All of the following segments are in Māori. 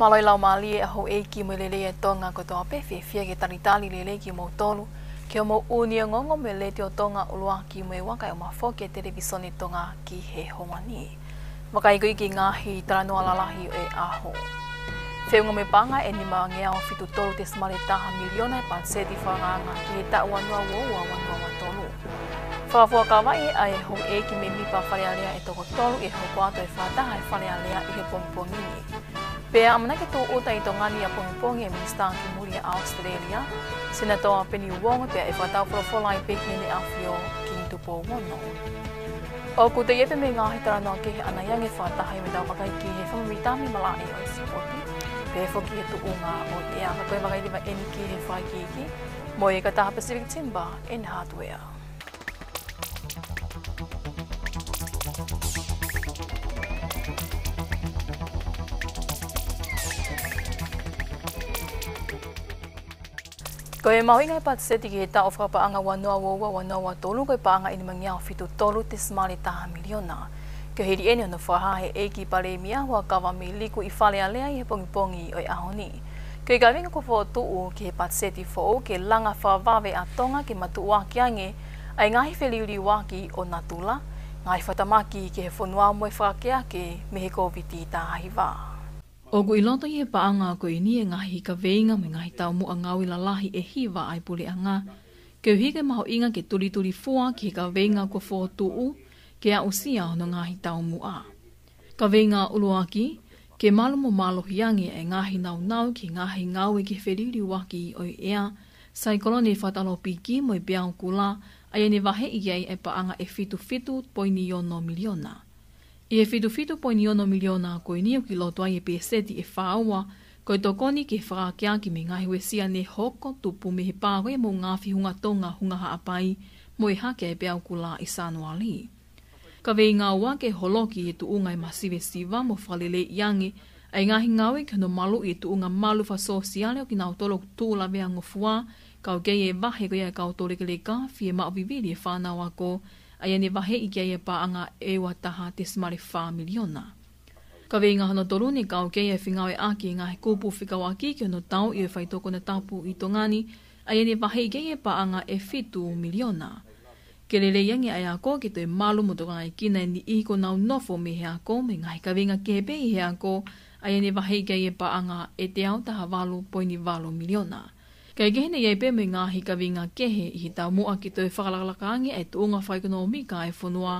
Maloi lau maa e hau e ki mui lelei e tonga kotoa pewhi e fia ke taritali lelei ki mou tolu. Ke o mou unia e ngongo mui le te o tonga ulua ki mui waka e o ma ke televisoni tonga ki he honga ni. Waka i gui ki ngahi taranoa lalahi e aho. Feu ngome panga e ni maa ngea o fitu tolu te smale taha miliona e panseti whanganga ki he taa wanua wawa wanua watolu. Whawhua kawa e a e hou ki me mipa whareanea e e hou e whataha e whareanea i he pomponini. Whawhua a e hou e ki me mipa whareanea e toko tolu e hou kwa to e whataha e whareanea i he pomponini. Pea amana ke tō ota i tōngani a pongipongi e minister ki muri a Australia, senator a Penny Wong pea e whatau porofolai peki ni awhio ki ni tupo wono. O ku iepe me ngā he tara nā ke he anayangi whātaha i wedau makai ki he whamuritami mala e oi si oti, pe whoki he tuu ngā o te a hakoe makai liwa eni ki he whai ki ki, mo e ka kataha Pacific Timber en Hardware. Ko e mau ingai pat seti ki he ta ofra pa anga wanoa wawa wanoa watolu ko e pa anga ini mangi au fitu tolu te smari taha miliona. Ko heri ene ono whaha he eiki pare mia hua kawa me liku i whalea lea i he pongi pongi oi ahoni. Ko e ka venga ko whoa tuu ki he pat seti whoa ke langa wha a tonga ke matu waki ange ai ngahi whele uri waki o natula, ngahi whatamaki ke he whonua moe whakea ke me he kovi ti waa. O ku iloto i he paanga ko i ni e ngahi ka veinga me ngahi tau mua ngawi la lahi e hi wa ai pule a ngā. Keu hike maho inga ke tuli tuli fua ki ka veinga ko fō tuu ke a usia hono ngahi tau mua. Ka veinga uluaki ke malumo malo hiangi e ngahi nau nau ki ngahi ngawi e ki feriri waki o i ea sai koloni whatalo piki mo i beaun kula a ni vahe i e paanga e fitu fitu poini yono miliona. I e whitu whitu poi ni ono miliona a koe ni o ki loto ai e pēseti e whāua, koe tokoni ke whā kia ki me ngahi wesia ne hoko tupu me he pāwe mō ngāwhi hunga tonga hunga ha apai, mō e hake e beau kula i sānu ali. Ka vei ngā ua ke holoki e tu unga i masive siva mō whalele i ange, ai ngahi ngāwe ke no malu i tu unga malu wha so o ki nāu tolo tūla vea ngofua, kau gei e vahe koe e kau tōrekele ka, fie maa vivili e whānau ako, Aia ni wahe i kia ia paanga e wa taha te smare wha miliona. Ka wei ngā hana toru ni kao kia ia whingawe aki ngā he kūpū whikau aki kia no tau i e whai tōko na tapu i tongani, ai ni wahe i kia ia paanga e whitu miliona. Ke le le iangi ai ako ki tue malu mo tōkanga i kina i ni iko nau nofo me he ko me ngai he ka wei ngā kepe i he ako, ai ni wahe i kia ia paanga e te au taha walu poini walu miliona. Kei gehene iei pe mei ngā hika vi ngā kehe i hita mua ki tau whakalakalakaangi e tuunga whaikono o ka e whonua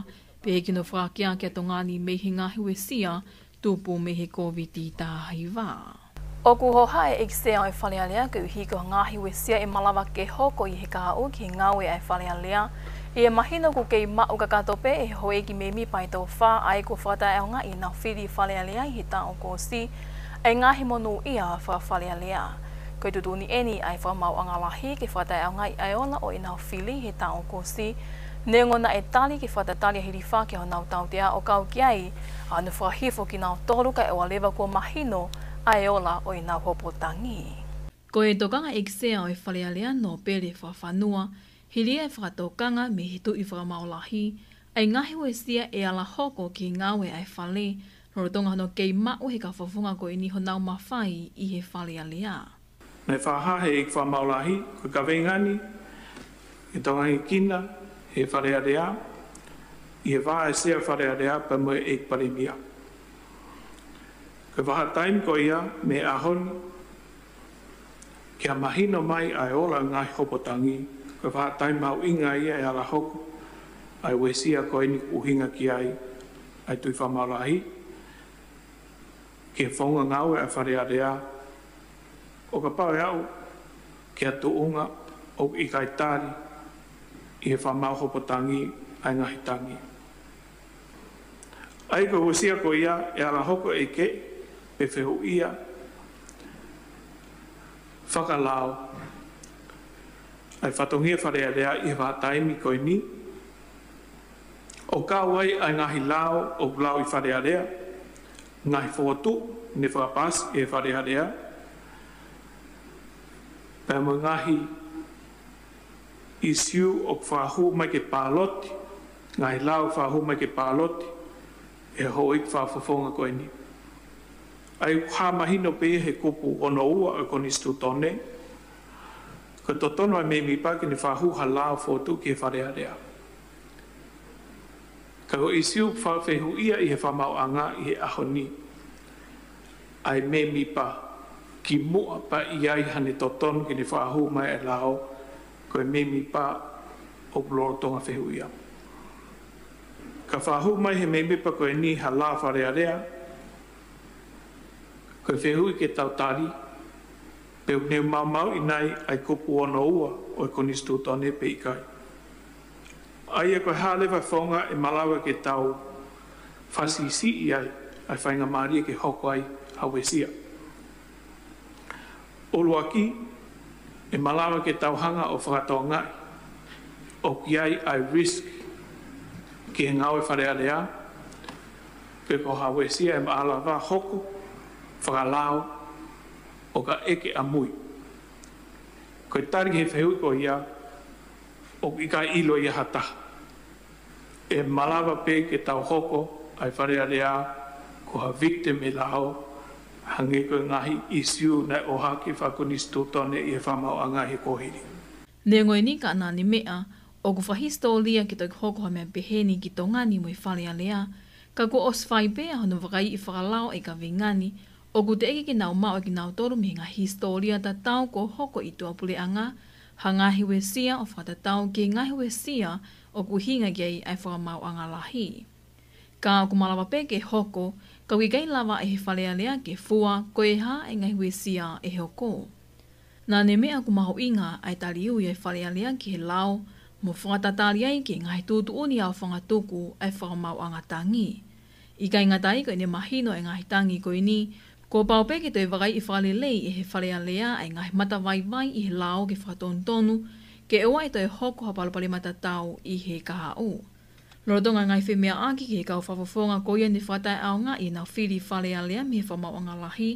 pe he kino whakakea ke ato ngāni mei he ngā hiwe sia tūpū mei he COVID-19 wā. O ku ho hae e kisea o e whalealea kei hiko ngā hiwe sia e malawa ke hoko i he kāu ki ngāwe a e whalealea i e mahino ku kei ma uka katope e hoe ki mei mi pai tau whā a e ku whata e o i nā whiri whalealea i hita o kōsi e ngā himono ia whawhalealea. Ngā himono Koe tutuni eni ai wha mau anga lahi ki whatai au ngai ai ona o inau fili he tā o kosi. Nengona e tali ki whata tali a hirifā ki hau nau tau te a o kau ki ai, a nu whahifo ki nau toru ka e wa lewa kua mahino a e ola o i nau hopo tangi. Ko e tokanga e kisea o e whalealea no pere whawhanua, hiria e whakatokanga me hitu i whamaolahi, ai ngahi o e sia e ala hoko ki ngawe ai whale, rorotonga no kei mau he ka whawhunga ko e niho nau mawhai i he whalealea. Ko Nei whaha he i kwa maulahi, kwa kawengani, i e tawangi kina, he whare rea, i he waha e sea whare rea pa mua e kpare mia. Kwa waha taim ko ia me ahon, kia mahino mai a e ola ngai hopotangi, kwa waha taim mau inga ia e ala hoku, ai we sea ko ini kuhinga ki ai, ai tui wha maulahi, ke whonga ngau e a whare rea, o ka pāwe au ke atu unga o i kai tāri i he whamau hopo tangi ai ngahi tangi. Ai ko hosia ko ia e ala hoko e ke pe feho ia whakalao ai whatongia wharea rea i taimi ko koi ni o kāwai ai ngahi lao o lao i wharea rea ngahi fōtu ne whakapas e wharea rea e mangahi isiu o fahu mai ke paloti ngai lau fahu mai ke paloti e ho ik fa fofonga ko ni ai kha mahi no pe he kupu ono u a kon istu tone ko to tono me mi pa ni fahu hala fo tu ke fa rea rea ka ho isiu fa fe ia i he fa mau anga i he ahoni ai me mi pa ki mua pa i ai hane to tonu ki ni whahu mai e lao ko mimi pa o bloro tonga whehu ia. Ka whahu mai he mimi pa koe ni ha la whare area koe e whehu i ke tau tari pe u neu mau mau i nai ai kupu ono ua o e koni stu tonu pe i kai. Ai e koe hale wha whonga e malawa e ke tau whasisi i ai ai whainga maria e ke hoko ai hawesia. Hawesia olu e malawa ke tauhanga o whakatoa ngai. O kiai ai risk ki he ngau e whare pe ko hawesia e maalawa hoko whakalao o ka eke a mui. Ko e tari he whehui ko ia o ki ka ilo ia hata. E malawa pe ke tau ai whare alea ko ha victim e lao hangi ko ngahi isiu na oha ki fa ko ne e fa mau anga he ko hiri ne ngoi ni ka na ni me a o go fa historia ki to ko ko me ki to nga ni moi fa lea ka ko os fai be a no i fa e ka vinga o go te ki e ki na o mau ki na toru me nga historia ta tau ko hoko i to apule anga hanga he we sia o fa tau ki nga he we sia o ku hinga ki ai fa anga lahi ka ko malawa pe hoko Ko i gai lava e he whale alea ke fua, koe ha e ngai hui sia e heo kō. Nā ne mea ku maho inga ai tari ui e whale alea ke he lao, mo whangatatari ai ke ngai tūtu uni au whangatoku ai whakamau anga tangi. I kai ngatai ko ine mahino e ngai tangi koe ni, ko pau peke toi wakai i whale lei e he whale alea ai ngai mata vai vai i he lao ke whakatontonu, ke oa e toi hoko hapalopale mata tau i he kaha uu. Rorotonga ngai whemea āki ki kau whawhawhonga ko ia ni whatai aonga i nga whiri whare alea me whamauanga lahi,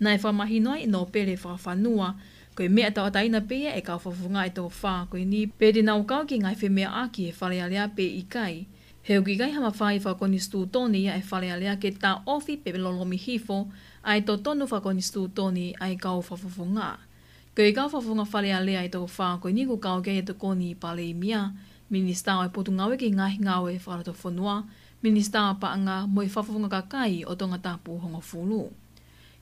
nai whamahi noi i nga pere whawhanua, ko i mea tau ataina pia e kau whawhonga i e tō whā, ko ni pere nau kau ki ngai whemea āki e whare alea pe i kai. He uki kai hama whai whakoni stū tōni e whare alea ke tā ofi pe lolomi hifo, ai tō tonu whakoni stū tōni ai kau whawhonga. Ko i kau whawhonga whare alea i tō whā, ko ni ku kau kei e tō koni i pale i mea, Minista o e potu ngawe ki ngahi ngawe e whakarato whanua, Minista o pa anga mo e whafafunga ka kai o tonga tapu hongo fulu.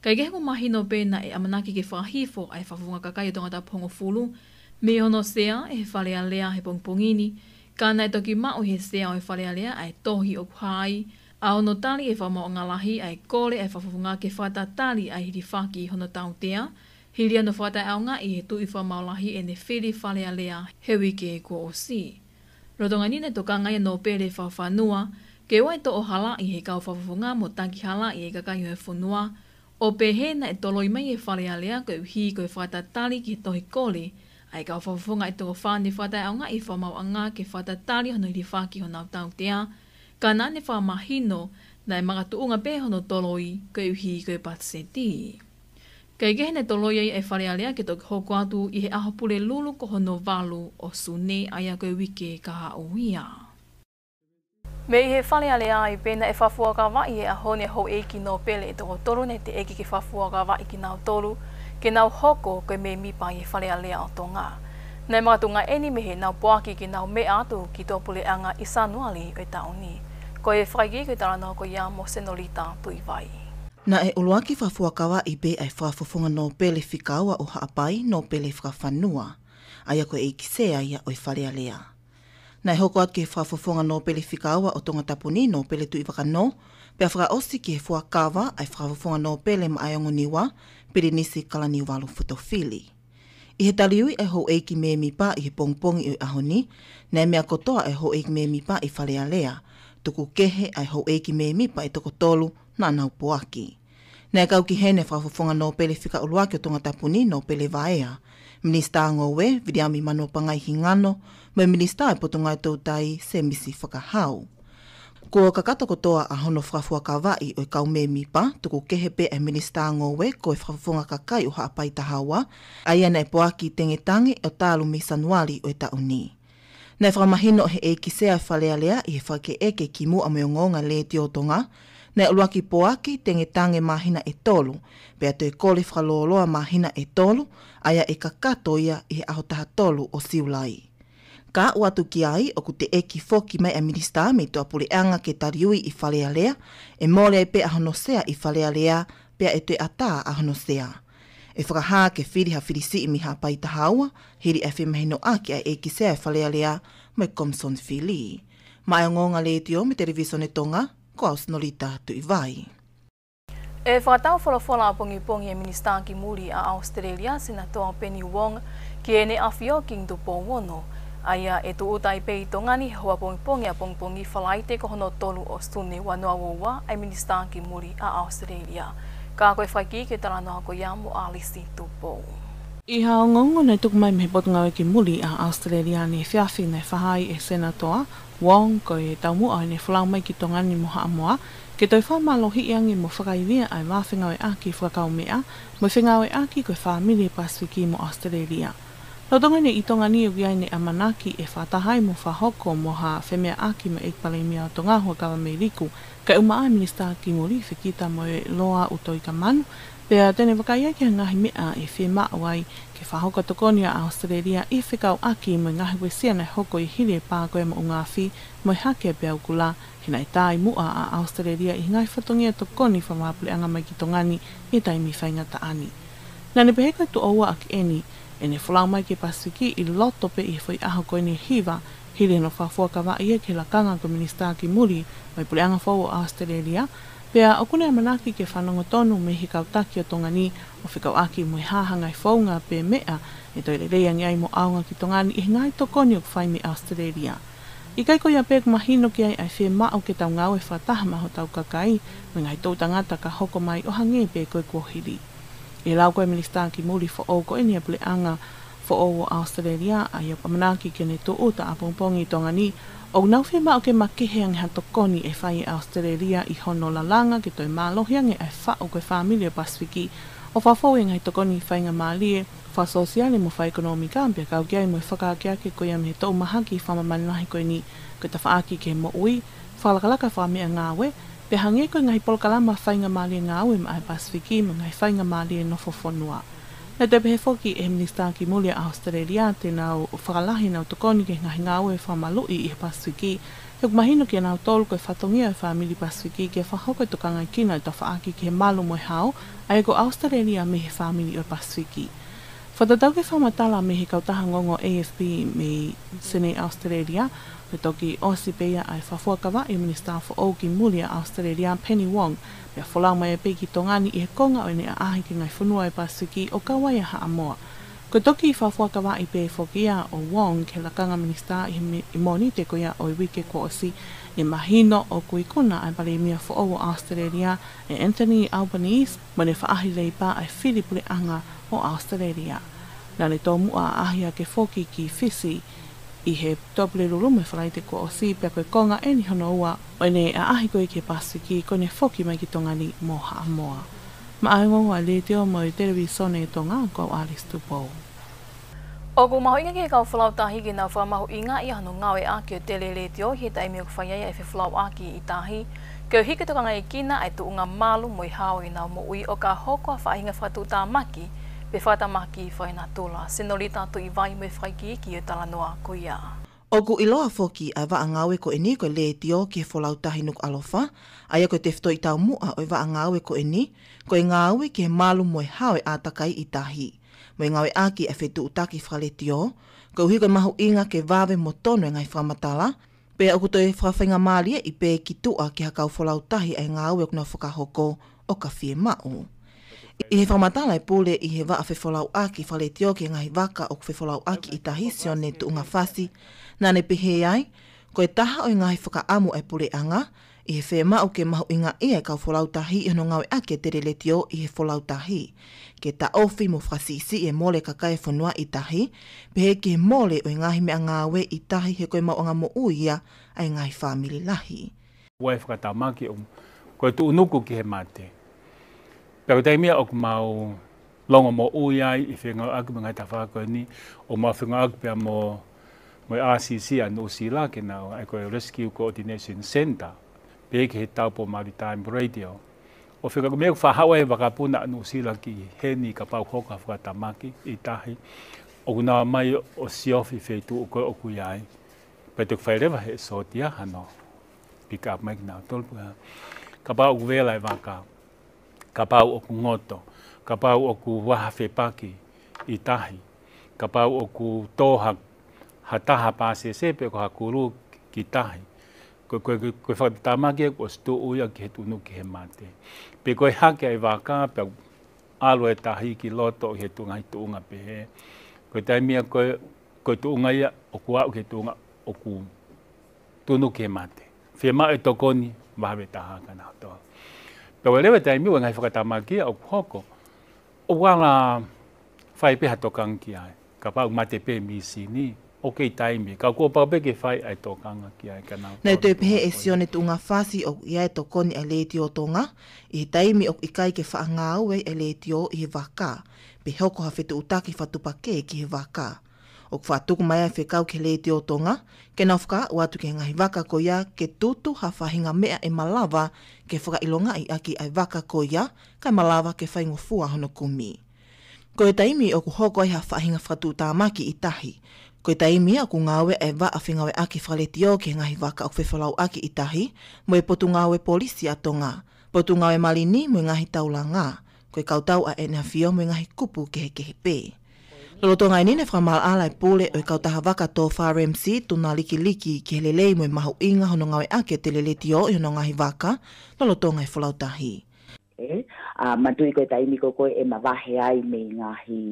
Kai kehiko mahi no pēna e amanaki ke whakahifo a e whafafunga ka kai o tonga tapu hongo fulu, me hono sea e he whalea lea he pongpongini, ka nai toki mao he sea o e whalea lea a e tohi o kuhai, a ono tali e whamo o ngalahi a e kore a e whafafunga ke whata tali a hiri whaki hono tau tea, hiri ano whata aonga i he tu i whamao lahi e ne whiri whalea lea hewi ke e kua o Rotonga nina toka ngai no pere whawhanua, ke oe to o hala i he kau whawhawonga mo tangi hala i e kakai he whanua, o pehe na e toloi mai e whare alea koe uhi koe whata tali ki tohi kole, a e kau whawhawonga e toko whane whata e aunga i whamau anga ke whata tali hono i rifa hono hona utau tea, ka nane mahino na e maratu unga pehono toloi koe uhi koe patsetii. Kei ke hene tolo yei e whare alea ke toki hoko atu i he ahopule lulu ko hono walu o su ne aia koe wike ka ha o hia. Mei he whare i pena e whafua ka i he aho ne ho e ki no pele e toko toru ne te eki ki whafua ka wai ki nao toru ke nao hoko koe mei mipa i whare alea o to ngā. Nei mga tunga eni me he nao puaki ki nao me atu ki tō pule anga i sanuali o e tauni. Ko e whaigi ki tarana ko ia mo senolita tui vai. Na e ulua ki kawa i be ai whafufunga no pele whikaua o haapai no pele whakawhanua. Aya ako e kisea ia oi whalea lea. Na e hoko ake whafufunga no pele whikaua o tonga tapuni no pele tu iwaka no, pe a whakaosi ki he whuakawa ai whafufunga no pele ma aiongo niwa, pere nisi kalani walu futofili. I he taliui e ho eiki me mi pa i he pongpongi ui ahoni, na e mea kotoa e ho eiki me mi pa i whalea lea, tuku kehe ai ho eiki me mi pa i toko tolu, nā nau poaki. Nei kau ki hene whawhawhonga nō pele whika uluake o tonga tapuni nō pele vaea. Minista ngō we, vidiami mano pangai hingano, mai minista e potonga e tautai se misi whakahau. Ko o kakata kotoa a hono whawhua ka o i e kau me mipa, tuku kehe pe e minista ngō we ko e whawhawhonga ka kai o haapai tahawa, a iana e poaki tenge tangi o tālu mi sanuari o i e tauni. Nei whakamahino he e kisea e whalea i he whake eke ki mua me ngonga le tiotonga, na e ki poaki aki tenge tange mahina e tolu, pea te kole whaloloa mahina e tolu, aia e kakatoia i he ahotaha tolu o siulai. Ka ua tuki ai o ku te eki foki mai a minister me toa puli anga ke tariui i falea lea, e mole ai pe ahonosea i falea lea, pea e te ataa ahonosea. E whakaha ke whiri ha whiri si i miha pai tahaua, hiri e whi mahino aki ai eki sea i e falea lea, mai komson Philly. Mai o ngonga le te o me te e tonga, ko Osnolita tu vai. E whakatau wholawhola a pongi pongi e minister ki muri a Australia, Senator Penny Wong, ki ne awhio King Dupo Wono. Aia e tu utai pei tongani hoa pongi pongi a pongi pongi whalaite ko hono tolu o stune wanoa wawa e minister ki muri a Australia. Ka koe whaiki ke tala noa ko ia mo Alice Dupo. I haongongo nei tuku mai mehe botunga ki muli a Australia ni whiawhi nei whahai e senatoa Wong ko e tau mua ne whalau mai ki tonga ni moha amoa, ke tau wha malo hi iangi mo whakaidea ai wā whingau e aki whakau mea, mo whingau e aki koe wha mili pasiki mo Australia. Tau tonga ne i tonga ni ugi e ai ne amanaki e whatahai mo wha hoko mo ha whemea aki me eikpale mea tonga hua kawa me riku, ka uma ai minister ki mo li whikita mo e loa utoika ka manu, Pea tēne wakaia kia ngahi mea e whi maawai ke whahoka tokonia a Australia i whikau aki mo ngahi we siana hoko i hiri e pākoe mo ngāwhi mo i hake e a Beaukula he nai tāi mua a Australia i ngai whatongia tokoni wha māpule anga mai ki tongani i tai mi whainga taani. Nā ne pehekai tu aua aki eni, e ne whalau mai ke pasiki i lotope i whai aho koe ni hiva hiri no whafua i wa ia ke lakanga ko minister ki muri mai pule anga whau a Australia Pea, o kune amanaki ke whanonga tonu me he kautaki o tonga ni, o whikau aki mo e hāhanga whaunga pē mea, e toi le reiangi ai mo aonga ki tonga ni, e ngai to koni o kwhai me Australia. I kai koia pēk mahino ki ai ai whē mao ke tau ngau e maho tau kakai, me ngai tau tangata ka hoko mai o hangi pe koe kua hiri. E lau koe minista ki muri wha o ko enia pule anga wha o Australia, a o pamanaki kene tō o ta apongpongi tonga ni, O nau whi o ke makehe ang hanto koni e whai a e Australia i hono la langa ki toi mālohi ang e a wha o koe whamilio Pasifiki o whafoe ngai tokoni whai ngā mālie, fa sosiale mo whai ekonomi kāmpia kau kiai e mo e whakaakea ke koe ame he tau maha ki whama manahi koe ni koe ta whaaki ke mo ui, whalakalaka whamea ngā we, pe hangi koe ngai polkalama ma ngā mālie ngā ue ma ai e Pasifiki ma ngai whai ngā mālie no fofonua. Hei te pehe foki e minister ki muli a Australia te nau whakalahi nau tokoni ke ngahi ngā ue wha malui i Pasiki. Hei kumahino ki nau tolu koe whatongia e whamili Pasiki ke whahoko tukanga i kina i ta whaaki ke malu moe hao a ego Australia me he whamili o Pasiki. Whatatau ke whamatala me he kautaha ngongo AFP me Sine Australia, pe toki o si ai whafua kawa i Minister for oki Mulia, Australia, Penny Wong, me a mai e peiki tongani e konga o ne a ahi ki ngai funua e pasiki o kawa kawaia ha amo Ko toki i kawa i pe fokia o Wong ke lakanga minister i, i moni te koia o i wike ko o si i mahino o kui kuna ai pale mia fo o Australia e Anthony Albanese ma ne whaahi leipa ai Philip anga o Australia. Nane tō mua ahia ke foki ki Fisi i he tōpile rūru me whalai te ko o si pia koe konga e ni hono ua o ne a ahi koe ke pasiki ko ne whoki mai ki tongani mō haa moa. Ma ai ngongo a le te o mo i terewi sone e tonga ko au Alice Tupou. O ku mahoinga ke kau whalau tahi ki nga whamahu i ngā i hano ngāwe a ki o le te o he ta emi o kwhaiai a e whalau a ki i tahi. Ke o hiketokanga i e kina ai tu unga malu mo i hao i nga mo ui o ka hoko a whaahinga whatu tā maki pe whata maki i whaina tula. Sino li tātou i vai me whaiki ki e tala noa kuia. Ogu i loa foki a wa angawe ko eni ko le tio ki e folau tahi nuk alofa, a ia ko te fto i tau mua o i wa angawe ko eni, ko e ngawe ki e malu moe hawe a i tahi. Mo e aki a fetu utaki wha le tio, ko uhi ko mahu inga ke wawe mo tonu e ngai whamatala, pe a to e whawhainga maalia i pe ki tua ki hakau folau tahi a ngawe o kuna whakahoko o ka fie mao. I he whamatala e pule i he wa a whewholau aki whale teo ke ngahi waka o whewholau aki i tahisi o ne tu unga whasi. Nā ne pihe ai, ko e taha o i ngahi whakaamu e pule anga, i he whema o ke mahu inga ia e kau whalau tahi i hono ngawe ake tere le teo i he whalau tahi. Ke ta ofi mo whasisi e mole ka kai whanua i tahi, pehe ke mole o i ngahi mea ngawe i tahi he koe maonga mo uia ai ngahi whamili lahi. Wai whakata maki o koe tu unuku ki he mate. Pero te mea ok mau longa mo ui ai i whenga aku mga ta whako ni o mā whenga aku pia mo mo RCC a no sila ke na ai koe Rescue Coordination Center pe ke he taupo Māori Time Radio. O whenga ku mea whahawa e wakapuna a no sila ki he ni ka pau hoka whakata maki i tahi o kuna mai o siofi whetu o koe o kui ai. Pe te kwhaerewa he sotia hano pika ap mai ki nga tolpua. Ka pau kuvela e wakapuna ka pau o ku ngoto, ka pau o ku waha whepaki i tahi, ka pau o ku tōha hataha pāse sepe ko hakuru ki tahi. Koe koe koe whakatamake ko e stu uia ki he tunu ki he mate. Pe koe hake ai waka, pe alo e tahi ki loto o he tunga i tuunga pe he. Koe taimia koe, koe tuunga ia o ku au ke tuunga o ku tunu ki he mate. Whema e tokoni, wahawe taha hatoa pe o lewe tai miu ngai fakata maki o hoko o wanga fai pe hatokan ki ai ka pa mate pe mi sini o kei taimi, ka kua pape ke whai ai tō ki ai e ka nāu. Nei tui pehe e sione tū o ia e tō koni ai e leti o tonga. ngā, i he taimi o ikai ke whaangā ue ai e leti o i he wakā, pe hoko hawhetu utaki whatupa ke ki he wakā o kwa tuku mai fe kau ke le te o tonga, ke na whaka o atu ke ngahi waka ko ke tutu hawhahinga mea e malawa ke whaka ilonga i aki ai waka ko ka kai malawa ke whaingo fua hono kumi. Ko e taimi o ku hoko ai hawhahinga whatu tāmaki i tahi, Ko e taimi a ku ngāwe e wa a whingawe aki whaleti o ke ngahi waka o whewhalau aki i tahi, mo e potu ngāwe polisi a tonga. Potu ngāwe malini mo e ngahi taulanga. ngā. Ko e kautau a ena fio mo e ngahi kupu ke he Loto ngai nene wha alai pole o kau taha waka tō Fire MC tuna liki liki ki hele lei mui mahu inga hono ngawe ake te lele tio i hono ngahi waka no loto ngai fulau tahi. E, a, mantui koe ta imi koe e ma wahe ai me ngahi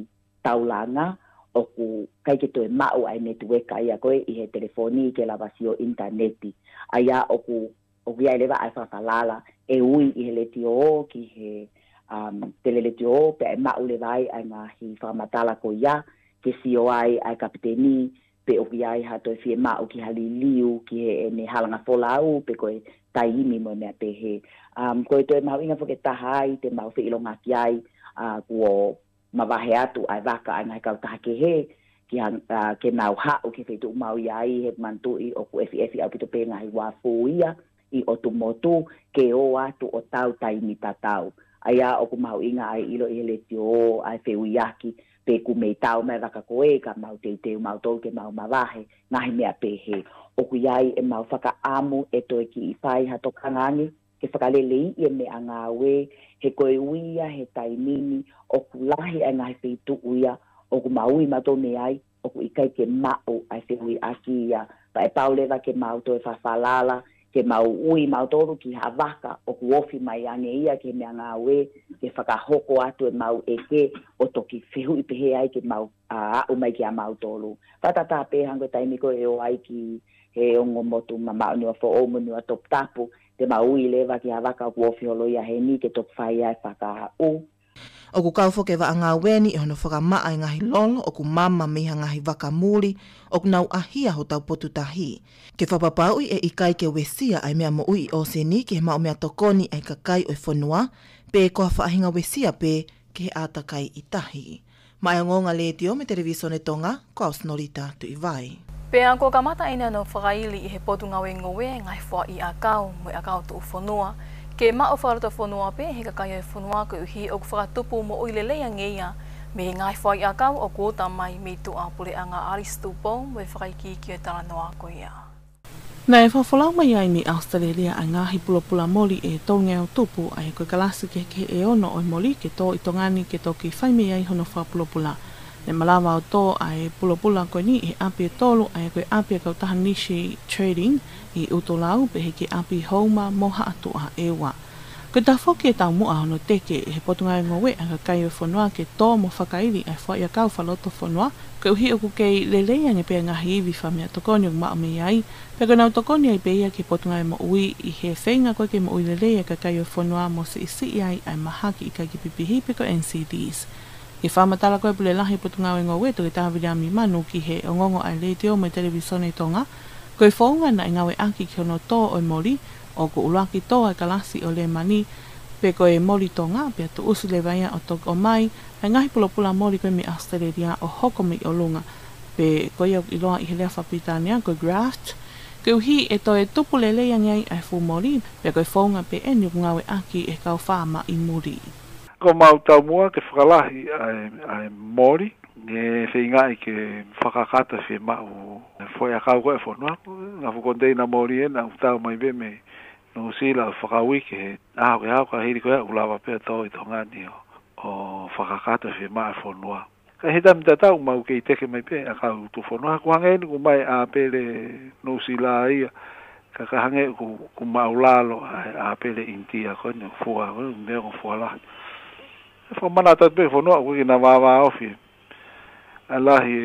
taulanga o ku kai ke toi mau ai me tueka ia koe i he telefoni ke la basi o interneti. Aia o ku o vi ai lewa ai whakalala e ui i hele tio o ki he um te lele te o pe ai ma ule vai ai ma hi fa ko ia ke si o ai ai kapiteni pe o ai ha to fie ma o ki hali liu ki e ne halanga fola u pe ko tai mi mo me pe he um ko to ma inga foke ta hai te ma o ilonga ki ai a uh, ko ma atu ai va ka ai ka ta ke he ki han uh, ke na o ha o ke fe tu ia ai he mantu i o ku efi efi a pito pe nga i wa fo ia i o motu ke oa tu o tau tai mi ai a o kumau inga ai ilo i le tio ai fe uiaki pe ku me tau mai raka koe ka mau te te mau tau ke mau mawahe nahi mea pehe o ku iai e mau whaka amu e toe ki i pai ha toka ngani ke whakalele i e me anga we he koe uia he tai o ku lahi ai ngai pe tu uia o ku mau i mato me ai o ku ikai ke mao ai fe aki ia pa e paulewa ke mau toe whafalala ke mau ui mau toru ki hawaka o ku ofi mai ane ia ke mea ngā ue ke whakahoko atu e mau eke o toki whihu i pehe ai ke mau a au mai ki a mau toru. Whata tā pehango tai miko e o ai ki he ongo motu ma mau ni wafo o munu a top tapu te mau ui lewa ki hawaka o ku ofi holo ia he ni ke tok whai ai whaka u O ku kau whoke wa a ngā weni e hono whaka maa i ngahi lol, o ku mama miha ngahi waka mūri, o ku nau ahia ho tau potu tahi. Ke whapapaui e ikai ke wesia ai mea mo ui i oseni ke he mao mea tokoni ai kakai o i e whonua, pe koa whaahinga wesia pe ke he atakai i tahi. Mai a ngonga le tio me televisione tonga, koa o snorita tu i vai. Pe a ko kamata ina no whakaili i he potu ngawe ngowe ngai whua i a kau, mui a kau tu u whonua, Ke ma o whaarata whanua pe, he ka kai e whanua ku uhi o whakatupu mo oile leia ngeia, me he ngai whai kau o kōta mai me tu a pule anga aristu pou me whakai ki kia tala noa ko ia. e whawhalau mai ai ni Australia a ngāhi pulapula moli e tōngi au tupu a e koe kalasi ke e ono o moli ke tō i tōngani ke tō ki whaimi ai hono whapulapula. Pula e malawa o tō ai pula pula koe ni e api tolu ai koe api e kau taha nishi trading i utolau pe heke ke api houma moha atua ewa. Koe ta whoke e tau mua hono teke he potunga e ngowe a ka kai o e whanua ke tō mo whakaili ai whaia kau whaloto fonoa koe uhi oku kei lelei ane pe ngahi iwi wha mea tokoni o mao mei ai pe koe nau tokoni ai pe ia ke potunga e mo ui i he whenga koe ke mo ui lelei a ka kai o e whanua mo si isi ai ai mahaki i kai ki pipihi pe NCDs. I whamatala koe pule lahi putu ngā wengo we tuki taha vidi ami manu ki he o ngongo ai le teo me televisione tonga. Koe whaunga na i we aki ki ono tō o mori o ko ku ki tō ai kalasi o le mani pe koe mori tonga pe atu usi le vaya o tok o mai ai ngahi pulapula mori koe mi astereria o hoko mi o lunga pe koe au iloa i helea whapitania koe graft Kau hi e to e tupu le leia ngai ai fu mori pe koe whaunga pe eni ngā we aki e kau whāma i mori ko mau tau mua te whakalahi ai, mori, e whinga i ke whakakata whi mau e whoi a kau koe whanua, ngā whukondei na mori e na utau mai be me no sila whakawike he aho ke aho ka hiri koe u lawa pia tau i tō ngani o, o whakakata whi mau e whanua. Ka he tam te tau mau ke i teke mai pe a kau tu whanua, e, ku hangei ni mai a pere no sila ia, ka ka hangei ku, ku mau a, pere intia koe ni fua, ni mea ku lahi e fo mana ta pe fo no ku ki na va va ofi allah i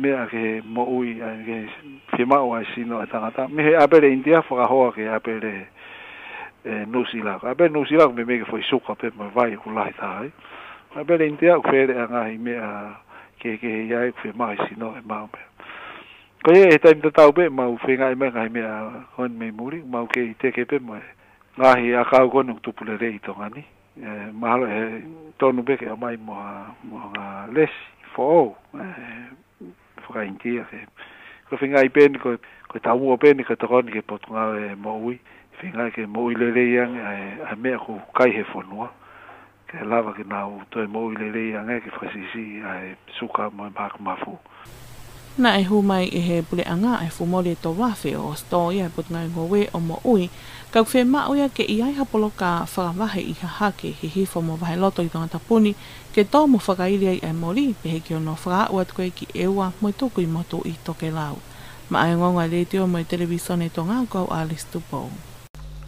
me a ke mo ui a ke fi ma o si no ta ta me a pere india fo ga ho ke a pere e no si la a pere no si la me me fo su ka pe ma vai ku la ta ai a pere india ku fere e a ga me a ke ke ya ku fi ma si no e ma pe ko ye ta ni ta u pe ma u fi ga me ga me a kon me muri ma ke te ke pe ma ngahi a kau konuk tupule rei tonga ni. Eh, mahalo e eh, tonu beke o mai mo mo a les fo o eh, fra intia se ko finga i pen ko ko ta u pen ko tron ke potra e mo wi finga ke mo i le le a me ko kai he fo noa ke lava ke na u to e mo i le le yang e ke fresisi a suka mo ba ko mafu na e mai e he buleanga e fumole to wafe o stoia e putngai ngowe o mo ui, kau fe mauia ke i ai hapolo ka whakawahe i hahake hi fomo mo vahe loto i tonga tapuni ke tō mo whakaili ai e mori pe he kio no whakaua tukoe ki ewa mo i tuku i motu i toke lau. Ma ai ngonga le teo mo i televisione tonga kau Alice Tupou.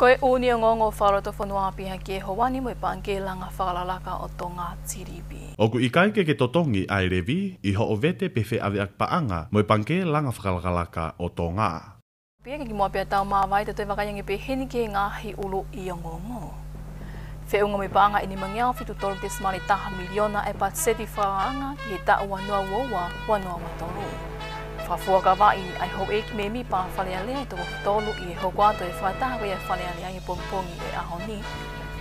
Ko e uni o ngongo whaaroto whanua apiha ke hoani mo i pangke langa whaalalaka o tō ngā tiribi. O ku ikaike ke totongi ai revi, i ho o vete pewhi awe ak paanga mo i pangke langa whaalalaka o tō ngā. Pia ke ki mua pia tau māwai te wakayangi pe heni ke ngā hi ulu i o ngongo. Fe unga mi paanga ini mangiao fitu tolu te smari miliona e pat seti whaanga ki he tau wanua wawa wanua matoroi whafua gawa i ai hou eki me mi pāwhalea lea i tōku tōlu e i hou kwato e whātahwe e whalea lea i pōngpōngi e aho ni.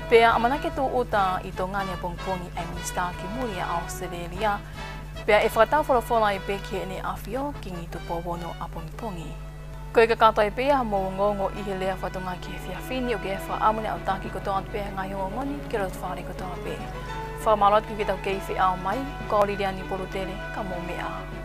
Pea amanake tō uta i tō ngāne pōngpōngi e mi stā ki muri a Australia. Pea e whātau wholawhola i peke e ne awhio ki ngi tō pōwono a pōngpōngi. Koe ka kātua e pēha mō ngongo i he lea whatunga ki he whiawhini o ke amune o tāki kotoa at pēha ngai hongo ngoni ke rot whare kotoa pēha. Whamalot ki ki tau keifi ao mai, kōri rea ni porutere ka ka mō mea.